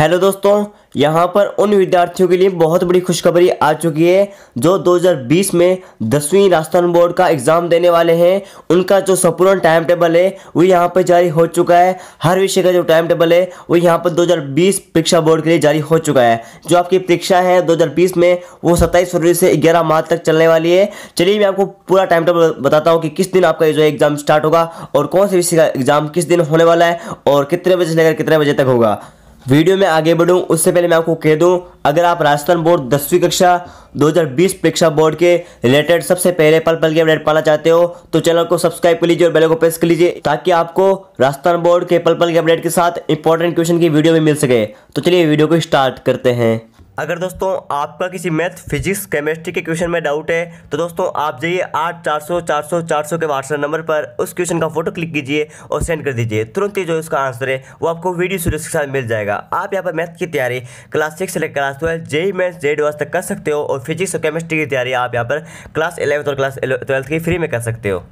hello दोस्तों यहाँ पर उन विद्यार्थियों के लिए बहुत बड़ी खुशखबरी आ चुकी है जो 2020 में दसवीं राजस्थान बोर्ड का एग्ज़ाम देने वाले हैं उनका जो संपूर्ण टाइम टेबल है वो यहाँ पर जारी हो चुका है हर विषय का जो टाइम टेबल है वो यहाँ पर 2020 परीक्षा बोर्ड के लिए जारी हो चुका है जो आपकी परीक्षा है दो में वो सत्ताईस फरवरी से ग्यारह मार्च तक चलने वाली है चलिए मैं आपको पूरा टाइम टेबल बताता हूँ कि किस दिन आपका जो एग्ज़ाम स्टार्ट होगा और कौन से विषय का एग्ज़ाम किस दिन होने वाला है और कितने बजे से लेकर कितने बजे तक होगा वीडियो में आगे बढ़ूं उससे पहले मैं आपको कह दूं अगर आप राजस्थान बोर्ड दसवीं कक्षा 2020 परीक्षा बोर्ड के रिलेटेड सबसे पहले पल पल के अपडेट पाना चाहते हो तो चैनल को सब्सक्राइब कर लीजिए और बेल को प्रेस कर लीजिए ताकि आपको राजस्थान बोर्ड के पल पल के अपडेट के साथ इंपॉर्टेंट क्वेश्चन की वीडियो भी मिल सके तो चलिए वीडियो को स्टार्ट करते हैं अगर दोस्तों आपका किसी मैथ फिजिक्स केमिस्ट्री के क्वेश्चन में डाउट है तो दोस्तों आप जाइए आठ चार सौ चार सौ चार सौ के व्हाट्सएप नंबर पर उस क्वेश्चन का फोटो क्लिक कीजिए और सेंड कर दीजिए तुरंत ही जो इसका आंसर है वो आपको वीडियो सीरीज के साथ मिल जाएगा आप यहाँ पर मैथ की तैयारी क्लास सिक्स से लेकर class twelve J math J advance तक कर सकते हो और फिजिक्स और केमिस्ट्री की तैयारी आप यहाँ पर क्लास इलेवंथ और क्लास ट्वेल्थ की फ्री में कर सकते हो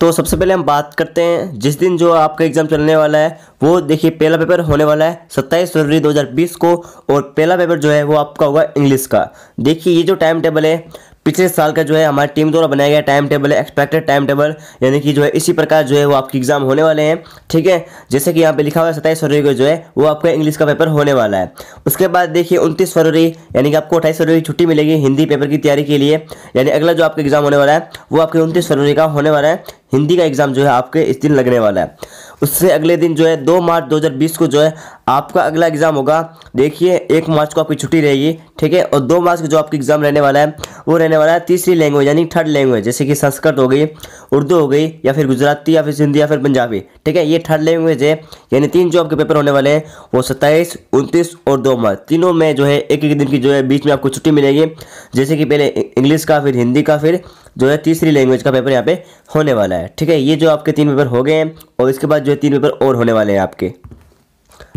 तो सबसे पहले हम बात करते हैं जिस दिन जो आपका एग्ज़ाम चलने वाला है वो देखिए पहला पेपर होने वाला है सत्ताईस फरवरी 2020 को और पहला पेपर जो है वो आपका होगा इंग्लिश का देखिए ये जो टाइम टेबल है पिछले साल का जो है हमारी टीम द्वारा बनाया गया टाइम टेबल है एक्सपेक्टेड टाइम टेबल यानी कि जो है इसी प्रकार जो है वो आपके एग्जाम होने वाले हैं ठीक है जैसे कि यहाँ पे लिखा हुआ है सत्ताईस फरवरी को जो है वो आपका इंग्लिश का पेपर होने वाला है उसके बाद देखिए उनतीस फरवरी यानी कि आपको अट्ठाईस फरवरी छुट्टी मिलेगी हिंदी पेपर की तैयारी के लिए यानी अगला जो आपका एग्जाम होने वाला है वो आपके उनतीस फरवरी का होने वाला है हिंदी का एग्जाम जो है आपके इस दिन लगने वाला है उससे अगले दिन जो है दो मार्च दो को जो है आपका अगला एग्ज़ाम होगा देखिए एक मार्च को आपकी छुट्टी रहेगी ठीक है और दो मार्च को जो आपकी एग्ज़ाम रहने वाला है वो रहने वाला है तीसरी लैंग्वेज यानी थर्ड लैंग्वेज जैसे कि संस्कृत हो गई उर्दू हो गई या फिर गुजराती या फिर सिंधी या फिर पंजाबी ठीक है ये थर्ड लैंग्वेज है यानी तीन जो आपके पेपर होने वाले हैं वो सत्ताईस उनतीस और दो मार्च तीनों में जो है एक एक दिन की जो है बीच में आपको छुट्टी मिलेगी जैसे कि पहले इंग्लिश का फिर हिंदी का फिर जो है तीसरी लैंग्वेज का पेपर यहाँ पे होने वाला है ठीक है ये जो आपके तीन पेपर हो गए हैं और इसके बाद जो है तीन पेपर और होने वाले हैं आपके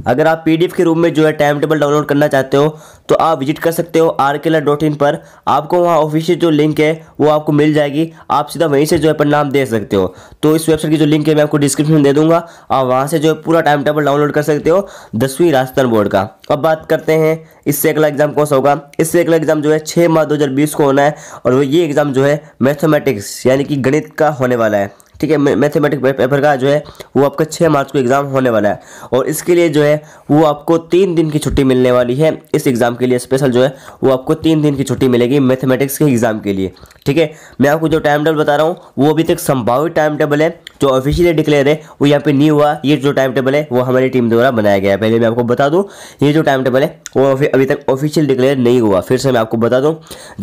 अगर आप पी के रूप में जो है टाइम टेबल डाउनलोड करना चाहते हो तो आप विजिट कर सकते हो आर के डॉट इन पर आपको वहाँ ऑफिशियल जो लिंक है वो आपको मिल जाएगी आप सीधा वहीं से जो है परिणाम दे सकते हो तो इस वेबसाइट की जो लिंक है मैं आपको डिस्क्रिप्शन में दे दूंगा आप वहाँ से जो है पूरा टाइम टेबल डाउनलोड कर सकते हो दसवीं राजस्थान बोर्ड का अब बात करते हैं इससे अगला एग्जाम कौन सा होगा इससे अगला एग्जाम जो है छः मार्च दो को होना है और ये एग्जाम जो है मैथमेटिक्स यानी कि गणित का होने वाला है ठीक है मैथमेटिक पेपर का जो है वो आपका छः मार्च को एग्ज़ाम होने वाला है और इसके लिए जो है वो आपको तीन दिन की छुट्टी मिलने वाली है इस एग्ज़ाम के लिए स्पेशल जो है वो आपको तीन दिन की छुट्टी मिलेगी मैथमेटिक्स के एग्ज़ाम के लिए ठीक है मैं आपको जो टाइम टेबल बता रहा हूँ वो अभी तक संभावित टाइम टेबल है जो ऑफिशियली डिक्लेयर है वो यहाँ पे नहीं हुआ ये जो टाइम टेबल है वो हमारी टीम द्वारा बनाया गया है पहले मैं आपको बता दूँ ये जो टाइम टेबल है वो अभी तक ऑफिशियल डिक्लेयर नहीं हुआ फिर से मैं आपको बता दूँ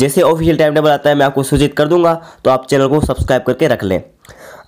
जैसे ऑफिशियल टाइम टेबल आता है मैं आपको सूचित कर दूंगा तो आप चैनल को सब्सक्राइब करके रख लें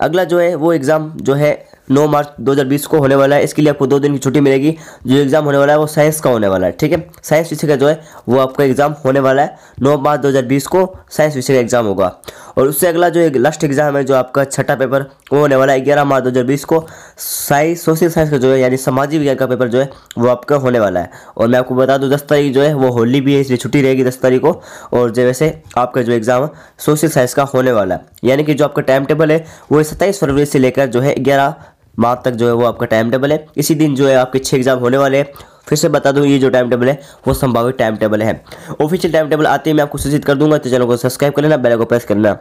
अगला जो है वो एग्ज़ाम जो है नौ मार्च बीस को होने वाला है इसके लिए आपको दो दिन की छुट्टी मिलेगी जो एग्ज़ाम होने वाला है वो साइंस का होने वाला है ठीक है साइंस विषय का जो है वो आपका एग्ज़ाम होने वाला है नौ मार्च बीस को साइंस विषय का एग्ज़ाम होगा और उससे अगला जो एक लास्ट एग्ज़ाम है जो आपका छठा पेपर वो होने वाला है ग्यारह मार्च दो को साइंस सोशल साइंस का जो है यानी सामाजिक विज्ञान का पेपर जो है वो आपका होने वाला है और मैं आपको बता दूँ दस तारीख जो है वो होली भी है इसलिए छुट्टी रहेगी दस तारीख को और जो वैसे आपका जो एग्ज़ाम सोशल साइंस का होने वाला है यानी कि जो आपका टाइम टेबल है वो सत्ताईस फरवरी से लेकर जो है ग्यारह मार्च तक जो है वो आपका टाइम टेबल है इसी दिन जो है आपके छः एग्ज़ाम होने वाले हैं फिर से बता दूँ ये जो टाइम टेबल है वो संभावित टाइम टेबल है ऑफिशियल टाइम टेबल आते ही मैं आपको सूचित कर दूंगा तो चैनल को सब्सक्राइब कर लेना बेल को प्रेस करना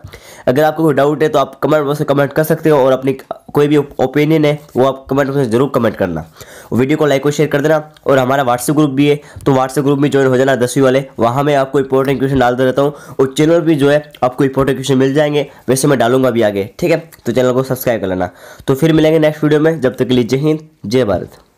अगर आपको कोई डाउट है तो आप कमेंट बॉक्स में कमेंट कर सकते हो और अपनी कोई भी ओपिनियन है वो आप कमेंट बॉक्स में जरूर कमेंट करना वीडियो को लाइक और शेयर कर देना और हमारा व्हाट्सएप ग्रुप भी है तो व्हाट्सएप ग्रुप में ज्वाइन हो जाना दसवीं वाले वहाँ मैं आपको इंपॉर्टेंट क्वेश्चन डालता रहता हूँ और चैनल भी जो है आपको इंपॉर्टेंट क्वेश्चन मिल जाएंगे वैसे मैं डालूंगा भी आगे ठीक है तो चैनल को सब्सक्राइब कर लेना तो फिर मिलेंगे नेक्स्ट वीडियो में जब तक के लिए जय हिंद जय भारत